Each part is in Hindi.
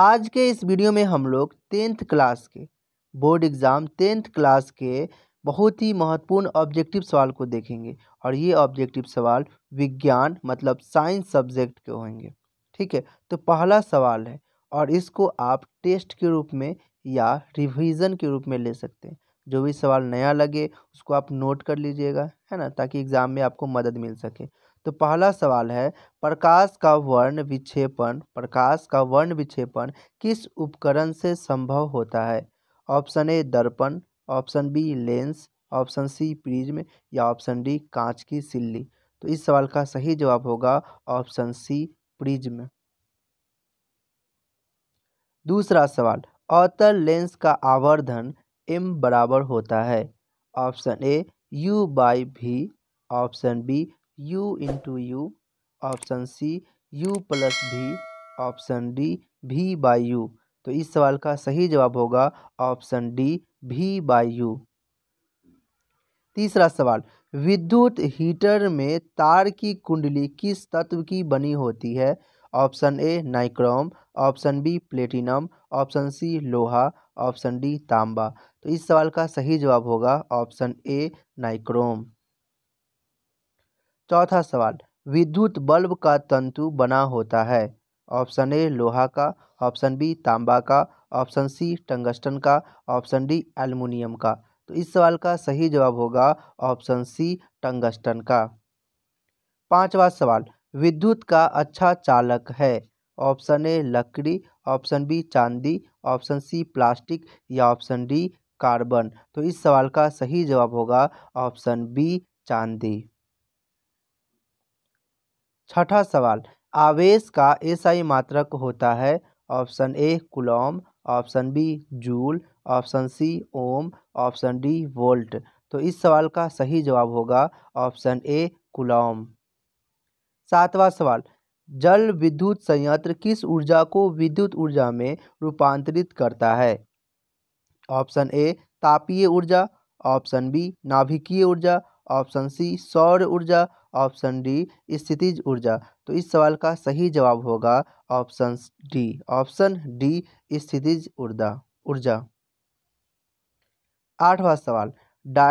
आज के इस वीडियो में हम लोग टेंथ क्लास के बोर्ड एग्ज़ाम टेंथ क्लास के बहुत ही महत्वपूर्ण ऑब्जेक्टिव सवाल को देखेंगे और ये ऑब्जेक्टिव सवाल विज्ञान मतलब साइंस सब्जेक्ट के होंगे ठीक है तो पहला सवाल है और इसको आप टेस्ट के रूप में या रिविज़न के रूप में ले सकते हैं जो भी सवाल नया लगे उसको आप नोट कर लीजिएगा है ना ताकि एग्ज़ाम में आपको मदद मिल सके तो पहला सवाल है प्रकाश का वर्ण विक्षेपण प्रकाश का वर्ण विक्षेपण किस उपकरण से संभव होता है ऑप्शन ए दर्पण option B lens option C prism या ऑप्शन डी कांच की सिल्ली तो इस सवाल का सही जवाब होगा ऑप्शन सी प्रिज्म दूसरा सवाल अवतल लेंस का आवर्धन एम बराबर होता है option A u by v option B u into u option C u plus v option D v by u तो इस सवाल का सही जवाब होगा option D v by u तीसरा सवाल विद्युत हीटर में तार की कुंडली किस तत्व की बनी होती है option A nichrome option B platinum option C लोहा ऑप्शन डी तांबा तो इस सवाल का सही जवाब होगा ऑप्शन ए नाइक्रोम चौथा सवाल विद्युत बल्ब का तंतु बना होता है ऑप्शन ए लोहा का ऑप्शन बी तांबा का ऑप्शन सी टंगस्टन का ऑप्शन डी एल्युमिनियम का तो इस सवाल का सही जवाब होगा ऑप्शन सी टंगस्टन का पांचवा सवाल विद्युत का अच्छा चालक है ऑप्शन ए लकड़ी ऑप्शन बी चांदी ऑप्शन सी प्लास्टिक या ऑप्शन डी कार्बन तो इस सवाल का सही जवाब होगा ऑप्शन बी चांदी छठा सवाल आवेश का एसआई मात्रक होता है option A coulomb option B joule option C ohm option D volt तो इस सवाल का सही जवाब होगा ऑप्शन ए कुलॉम सातवां सवाल जल विद्युत संयंत्र किस ऊर्जा को विद्युत ऊर्जा में रूपांतरित करता है ऑप्शन ए तापीय ऊर्जा ऑप्शन बी नाभिकीय ऊर्जा ऑप्शन सी सौर ऊर्जा ऑप्शन डी स्थितिज ऊर्जा तो इस सवाल का सही जवाब होगा ऑप्शन डी ऑप्शन डी स्थितिज ऊर्जा ऊर्जा आठवां सवाल डा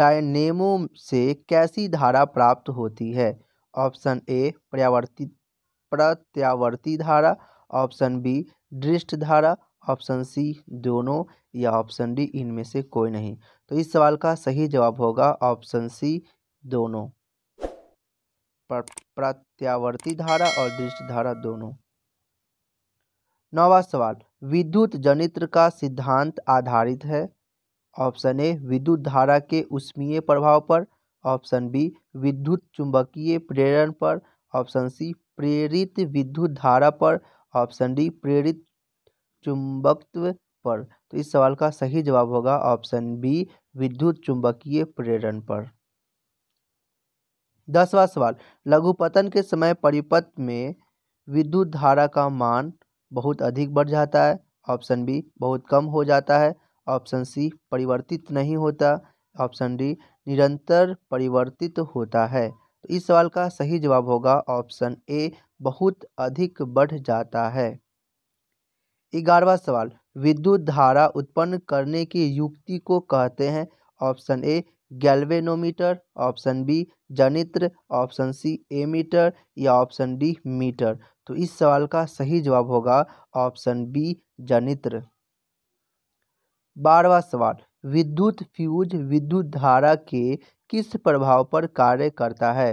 डायनेमो से कैसी धारा प्राप्त होती है ऑप्शन ए पर्यावर्ती प्रत्यावर्ती धारा ऑप्शन बी दृष्ट धारा ऑप्शन सी दोनों या ऑप्शन डी इनमें से कोई नहीं तो इस सवाल का सही जवाब होगा ऑप्शन सी दोनों प्रत्यावर्ती धारा और दृष्ट धारा दोनों नौवा सवाल विद्युत जनित्र का सिद्धांत आधारित है ऑप्शन ए विद्युत धारा के उष्मीय प्रभाव पर ऑप्शन बी विद्युत चुंबकीय प्रेरण पर ऑप्शन सी प्रेरित विद्युत धारा पर ऑप्शन डी प्रेरित चुंबकत्व पर तो इस सवाल का सही जवाब होगा ऑप्शन बी विद्युत चुंबकीय प्रेरण पर दसवां सवाल लघुपतन के समय परिपथ में विद्युत धारा का मान बहुत अधिक बढ़ जाता है ऑप्शन बी बहुत कम हो जाता है ऑप्शन सी परिवर्तित नहीं होता ऑप्शन डी निरंतर परिवर्तित होता है तो इस सवाल का सही जवाब होगा ऑप्शन ए बहुत अधिक बढ़ जाता है ग्यारहवा सवाल विद्युत धारा उत्पन्न करने की युक्ति को कहते हैं option A galvanometer option B जनित्र ऑप्शन सी एमीटर या ऑप्शन डी मीटर तो इस सवाल का सही जवाब होगा ऑप्शन बी जनित्र बारहवा सवाल विद्युत फ्यूज विद्युत धारा के किस प्रभाव पर कार्य करता है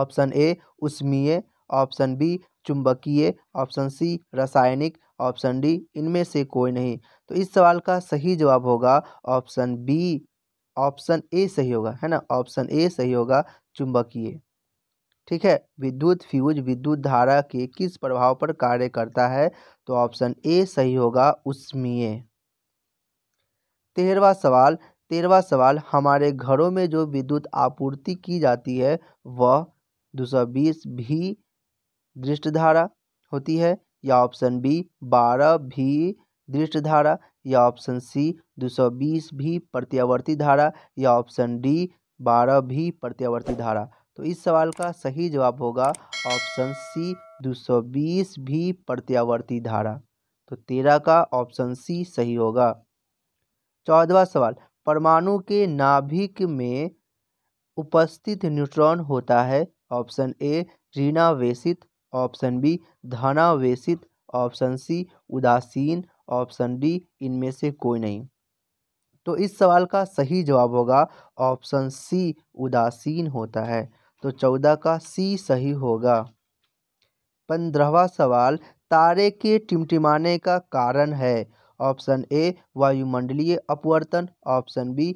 ऑप्शन ए उष्मीय ऑप्शन बी चुंबकीय ऑप्शन सी रासायनिक ऑप्शन डी इनमें से कोई नहीं तो इस सवाल का सही जवाब होगा ऑप्शन बी ऑप्शन ए सही होगा है ना ऑप्शन ए सही होगा चुंबकीय ठीक है विद्युत फ्यूज विद्युत धारा के किस प्रभाव पर कार्य करता है तो ऑप्शन ए सही होगा उष्मीय तेरहवा सवाल तेरहवा सवाल हमारे घरों में जो विद्युत आपूर्ति की जाती है वह दो सौ बीस भी दृष्टधारा होती है या ऑप्शन बी बारह भी दृष्ट धारा या ऑप्शन सी दो भी प्रत्यावर्ती धारा या ऑप्शन डी बारह भी प्रत्यावर्ती धारा तो इस सवाल का सही जवाब होगा ऑप्शन सी 220 भी प्रत्यावर्ती धारा तो तेरह का ऑप्शन सी सही होगा चौदवा सवाल परमाणु के नाभिक में उपस्थित न्यूट्रॉन होता है ऑप्शन ए ऋणावेशित ऑप्शन बी धनावेशित ऑप्शन सी उदासीन ऑप्शन डी इनमें से कोई नहीं तो इस सवाल का सही जवाब होगा ऑप्शन सी उदासीन होता है तो चौदह का सी सही होगा पंद्रहवा सवाल तारे के टिमटिमाने का कारण है ऑप्शन ए वायुमंडलीय अपवर्तन ऑप्शन बी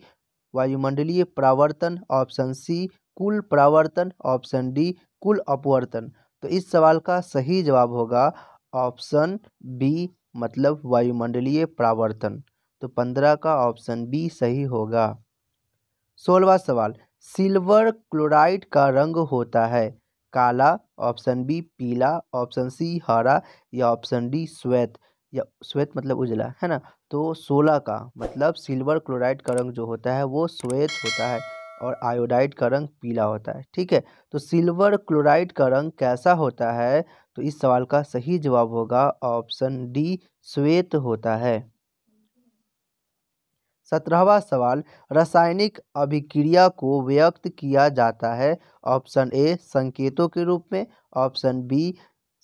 वायुमंडलीय प्रावर्तन ऑप्शन सी कुल प्रावर्तन ऑप्शन डी कुल अपवर्तन तो इस सवाल का सही जवाब होगा ऑप्शन बी मतलब वायुमंडलीय प्रावर्तन तो पंद्रह का ऑप्शन बी सही होगा सोलवा सवाल सिल्वर क्लोराइड का रंग होता है काला ऑप्शन बी पीला ऑप्शन सी हरा या ऑप्शन डी श्वेत या श्वेत मतलब उजला है ना तो सोलह का मतलब सिल्वर क्लोराइड का रंग जो होता है वो श्वेत होता है और आयोडाइड का रंग पीला होता है ठीक है तो सिल्वर क्लोराइड का रंग कैसा होता है तो इस सवाल का सही जवाब होगा ऑप्शन डी श्वेत होता है सत्रहवा सवाल रासायनिक अभिक्रिया को व्यक्त किया जाता है ऑप्शन ए संकेतों के रूप में ऑप्शन बी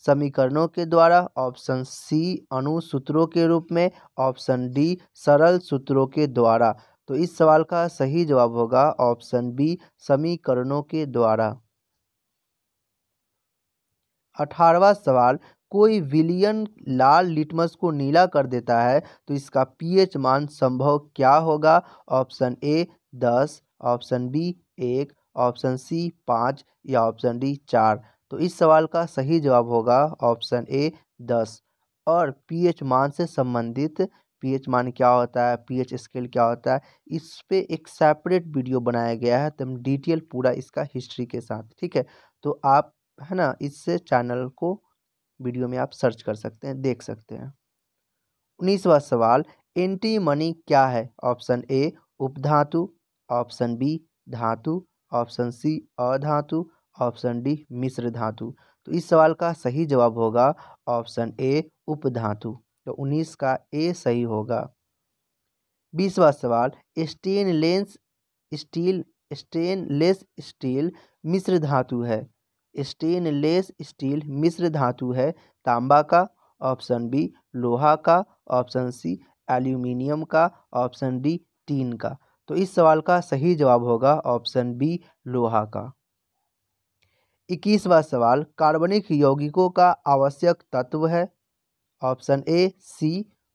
समीकरणों के द्वारा ऑप्शन सी अणु सूत्रों के रूप में ऑप्शन डी सरल सूत्रों के द्वारा तो इस सवाल का सही जवाब होगा ऑप्शन बी समीकरणों के द्वारा अठारवा सवाल कोई विलियन लाल लिटमस को नीला कर देता है तो इसका पीएच मान संभव क्या होगा ऑप्शन ए दस ऑप्शन बी एक ऑप्शन सी पाँच या ऑप्शन डी चार तो इस सवाल का सही जवाब होगा ऑप्शन ए दस और पीएच मान से संबंधित पीएच मान क्या होता है पीएच स्केल क्या होता है इस पर एक सेपरेट वीडियो बनाया गया है तो डिटेल पूरा इसका हिस्ट्री के साथ ठीक है तो आप है ना इससे चैनल को वीडियो में आप सर्च कर सकते हैं देख सकते हैं उन्नीसवा सवाल एंटी मनी क्या है ऑप्शन ए उपधातु ऑप्शन बी धातु ऑप्शन सी अधातु ऑप्शन डी मिश्र धातु तो इस सवाल का सही जवाब होगा ऑप्शन ए उपधातु तो 19 का ए सही होगा बीसवा सवाल स्टेनलेस स्टील स्टेनलेस स्टील मिश्र धातु है स्टेनलेस स्टील मिश्र धातु है तांबा का ऑप्शन बी लोहा का ऑप्शन सी एल्यूमिनियम का ऑप्शन डी टीन का तो इस सवाल का सही जवाब होगा ऑप्शन बी लोहा का इक्कीसवा सवाल कार्बनिक यौगिकों का आवश्यक तत्व है option A C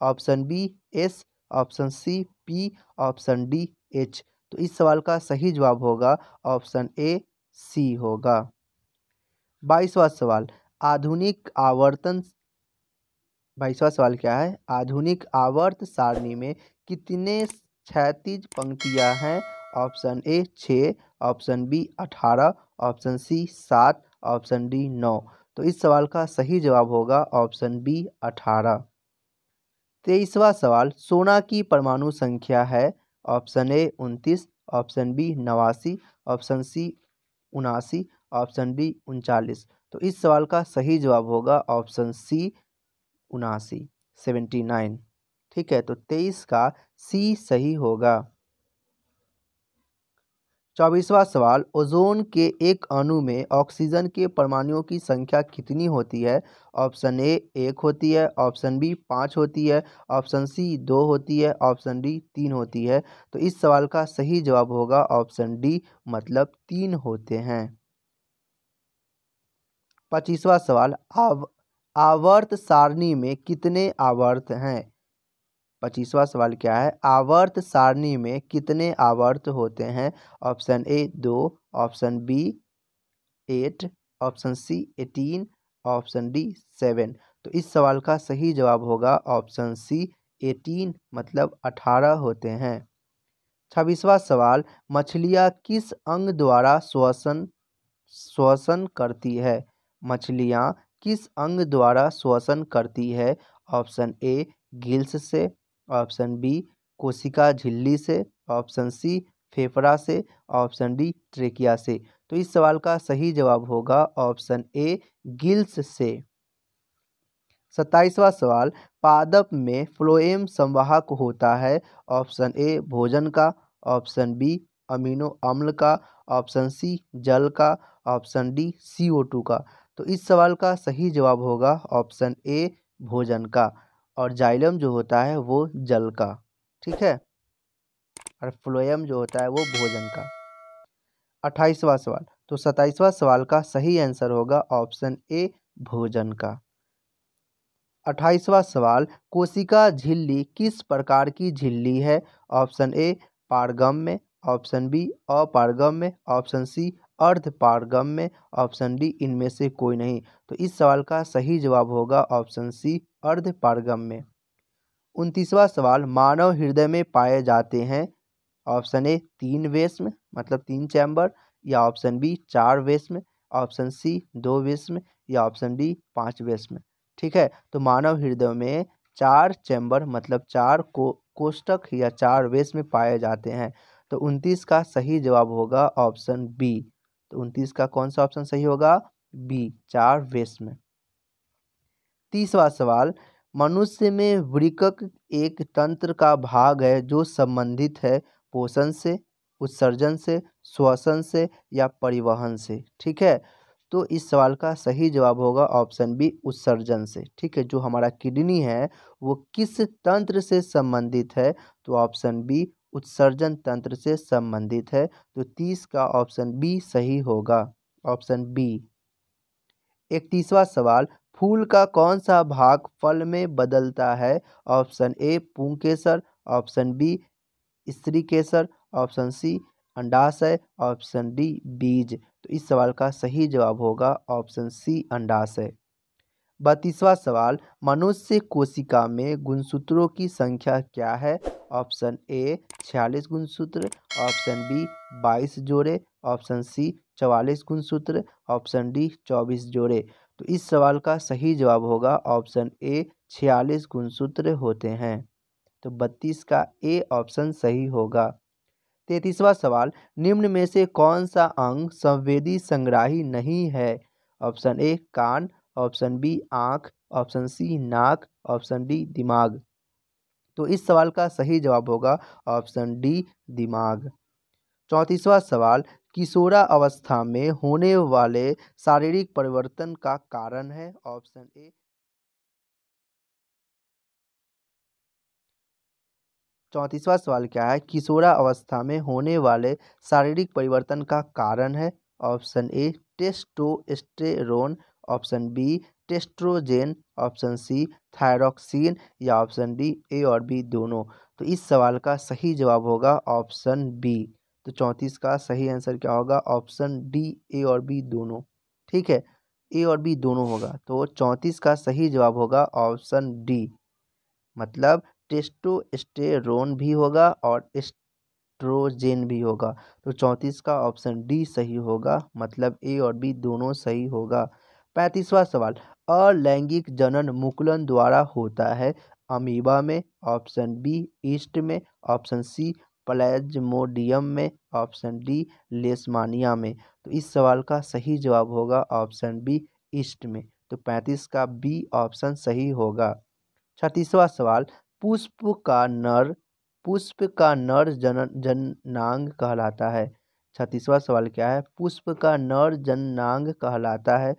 option B S option C P option D H तो इस सवाल का सही जवाब होगा ऑप्शन ए सी होगा बाईसवा सवाल आधुनिक आवर्तन बाईसवा सवाल क्या है आधुनिक आवर्त सारणी में कितने क्षैतिज पंक्तियां हैं ऑप्शन ए छः ऑप्शन बी अठारह ऑप्शन सी सात ऑप्शन डी नौ तो इस सवाल का सही जवाब होगा ऑप्शन बी अठारह तेईसवा तो सवाल सोना की परमाणु संख्या है ऑप्शन ए उनतीस ऑप्शन बी नवासी ऑप्शन सी उनासी ऑप्शन डी उनचालीस तो इस सवाल का सही जवाब होगा ऑप्शन सी उनासी सेवेंटी नाइन ठीक है तो तेईस का सी सही होगा चौबीसवा सवाल ओजोन के एक अणु में ऑक्सीजन के परमाणुओं की संख्या कितनी होती है ऑप्शन ए एक होती है ऑप्शन बी पाँच होती है ऑप्शन सी दो होती है ऑप्शन डी तीन होती है तो इस सवाल का सही जवाब होगा ऑप्शन डी मतलब तीन होते हैं पच्चीसवा सवाल आव आवर्त सारणी में कितने आवर्त हैं पच्चीसवा सवाल क्या है आवर्त सारणी में कितने आवर्त होते हैं ऑप्शन ए दो option B eight option C eighteen option D seven तो इस सवाल का सही जवाब होगा ऑप्शन सी एटीन मतलब अठारह होते हैं छब्बीसवा सवाल मछलियाँ किस अंग द्वारा श्वसन श्वसन करती है मछलियाँ किस अंग द्वारा श्वसन करती है ऑप्शन ए गिल्स से ऑप्शन बी कोशिका झिल्ली से ऑप्शन सी फेफड़ा से ऑप्शन डी ट्रेकिया से तो इस सवाल का सही जवाब होगा ऑप्शन ए गिल्स से सत्ताईसवा सवाल पादप में फ्लोएम संवाहक होता है ऑप्शन ए भोजन का ऑप्शन बी अमीनो अम्ल का ऑप्शन सी जल का option D C O two का तो इस सवाल का सही जवाब होगा ऑप्शन ए भोजन का और जाइलम जो होता है वो जल का ठीक है और फ्लोयम जो होता है वो भोजन का अट्ठाईसवा सवाल तो सताईसवा सवाल का सही आंसर होगा ऑप्शन ए भोजन का अट्ठाईसवा सवाल कोशिका झिल्ली किस प्रकार की झिल्ली है ऑप्शन ए पारगम में ऑप्शन बी अपारगम में ऑप्शन सी अर्ध पारगम में ऑप्शन डी इनमें से कोई नहीं तो इस सवाल का सही जवाब होगा ऑप्शन सी अर्धपारगम में उनतीसवा सवाल मानव हृदय में पाए जाते हैं ऑप्शन ए तीन वेस्म मतलब तीन चैम्बर या ऑप्शन बी चार वेस्म ऑप्शन सी दो वेस्म या ऑप्शन डी पाँच वेस्म ठीक है तो मानव हृदय में चार चैम्बर मतलब चार को कोष्टक या चार वेस्म पाए जाते हैं तो उनतीस का सही जवाब होगा ऑप्शन बी तो उनतीस का कौन सा ऑप्शन सही होगा बी चार वेस्म तीसवा सवाल मनुष्य में वृकक एक तंत्र का भाग है जो संबंधित है पोषण से उत्सर्जन से श्वसन से या परिवहन से ठीक है तो इस सवाल का सही जवाब होगा ऑप्शन बी उत्सर्जन से ठीक है जो हमारा किडनी है वो किस तंत्र से संबंधित है तो ऑप्शन बी उत्सर्जन तंत्र से संबंधित है तो तीस का ऑप्शन बी सही होगा ऑप्शन बी इकतीसवा सवाल फूल का कौन सा भाग फल में बदलता है ऑप्शन ए पुंकेसर ऑप्शन बी स्त्री केसर ऑप्शन सी अंडाशय ऑप्शन डी बीज तो इस सवाल का सही जवाब होगा ऑप्शन सी अंडाशय बत्तीसवा सवाल मनुष्य कोशिका में गुणसूत्रों की संख्या क्या है ऑप्शन ए छियालीस गुणसूत्र ऑप्शन बी बाईस जोड़े ऑप्शन सी चवालीस गुणसूत्र ऑप्शन डी चौबीस जोड़े तो इस सवाल का सही जवाब होगा ऑप्शन ए छियालीस गुणसूत्र होते हैं तो बत्तीस का ए ऑप्शन सही होगा तैतीसवा सवाल निम्न में से कौन सा अंग संवेदी संग्राही नहीं है ऑप्शन ए कान ऑप्शन बी आँख ऑप्शन सी नाक ऑप्शन डी दिमाग तो इस सवाल का सही जवाब होगा ऑप्शन डी दिमाग चौंतीसवा सवाल किशोरा अवस्था में होने वाले शारीरिक परिवर्तन का कारण है ऑप्शन ए चौंतीसवा सवाल क्या है किशोरा अवस्था में होने वाले शारीरिक परिवर्तन का कारण है option A testosterone option B estrogen option C thyroxine या ऑप्शन डी ए और बी दोनों तो इस सवाल का सही जवाब होगा ऑप्शन बी तो चौंतीस का सही आंसर क्या होगा ऑप्शन डी ए और बी दोनों ठीक है ए और बी दोनों होगा तो चौंतीस का सही जवाब होगा ऑप्शन डी मतलब टेस्टोस्टेरोन भी होगा और एस्ट्रोजेन भी होगा तो चौंतीस का ऑप्शन डी सही होगा मतलब ए और बी दोनों सही होगा पैंतीसवा सवाल अलैंगिक जनन मुकुलन द्वारा होता है अमीबा में ऑप्शन बी ईस्ट में ऑप्शन सी प्लेजमोडियम में ऑप्शन डी लेस्मानिया में तो इस सवाल का सही जवाब होगा ऑप्शन बी ईस्ट में तो पैंतीस का बी ऑप्शन सही होगा छत्तीसवा अच्छा, सवाल पुष्प का नर पुष्प का नर जन जननांग कहलाता है छत्तीसवा अच्छा, सवाल क्या है पुष्प का नर जननांग कहलाता है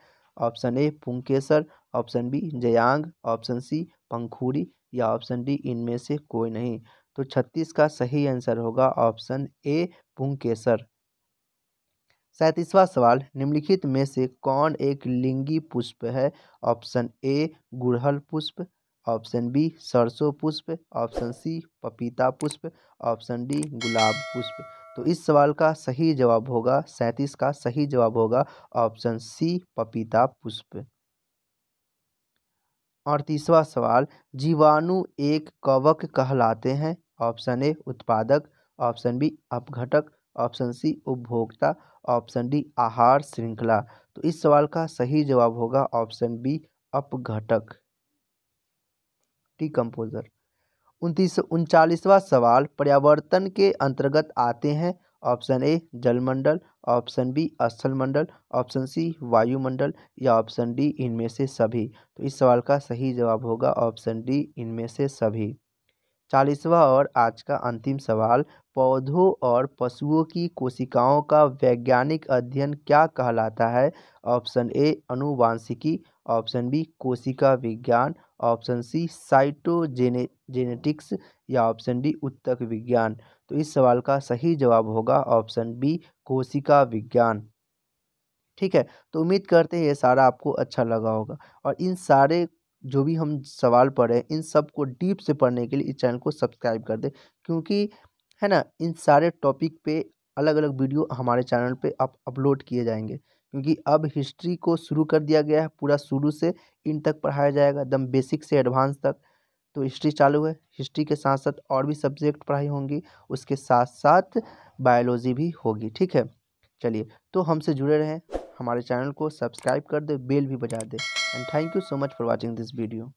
ऑप्शन ए पुंकेसर ऑप्शन बी जयांग ऑप्शन सी पंखुड़ी या ऑप्शन डी इनमें से कोई नहीं तो छत्तीस का सही आंसर होगा ऑप्शन ए पुंकेसर सैंतीसवां सवाल निम्नलिखित में से कौन एक लिंगी पुष्प है ऑप्शन ए गुड़हल पुष्प ऑप्शन बी सरसों पुष्प ऑप्शन सी पपीता पुष्प ऑप्शन डी गुलाब पुष्प तो इस सवाल का सही जवाब होगा सैंतीस का सही जवाब होगा ऑप्शन सी पपीता पुष्प अड़तीसवा सवाल जीवाणु एक कवक कहलाते हैं ऑप्शन ए उत्पादक ऑप्शन बी अपघटक ऑप्शन सी उपभोक्ता ऑप्शन डी आहार श्रृंखला तो इस सवाल का सही जवाब होगा ऑप्शन बी अपघटक टी कंपोजर उनतीस उनचालीसवा सवाल पर्यावर्तन के अंतर्गत आते हैं ऑप्शन ए जलमंडल ऑप्शन बी स्थलमंडल ऑप्शन सी वायुमंडल या ऑप्शन डी इनमें से सभी तो इस सवाल का सही जवाब होगा ऑप्शन डी इनमें से सभी चालीसवा और आज का अंतिम सवाल पौधों और पशुओं की कोशिकाओं का वैज्ञानिक अध्ययन क्या कहलाता है ऑप्शन ए अनुवांशिकी ऑप्शन बी कोशिका विज्ञान ऑप्शन सी साइटोजेने जेनेटिक्स या ऑप्शन डी उत्तक विज्ञान तो इस सवाल का सही जवाब होगा ऑप्शन बी कोशिका विज्ञान ठीक है तो उम्मीद करते हैं ये सारा आपको अच्छा लगा होगा और इन सारे जो भी हम सवाल पढ़े इन सब को डीप से पढ़ने के लिए इस चैनल को सब्सक्राइब कर दें क्योंकि है ना इन सारे टॉपिक पे अलग अलग वीडियो हमारे चैनल पे आप अपलोड किए जाएंगे क्योंकि अब हिस्ट्री को शुरू कर दिया गया है पूरा शुरू से इन तक पढ़ाया जाएगा एकदम बेसिक से एडवांस तक तो हिस्ट्री चालू है हिस्ट्री के साथ साथ और भी सब्जेक्ट पढ़ाई होंगी उसके साथ साथ बायोलॉजी भी होगी ठीक है चलिए तो हमसे जुड़े रहें हमारे चैनल को सब्सक्राइब कर दे बेल भी बजा दे and thank you so much for watching this video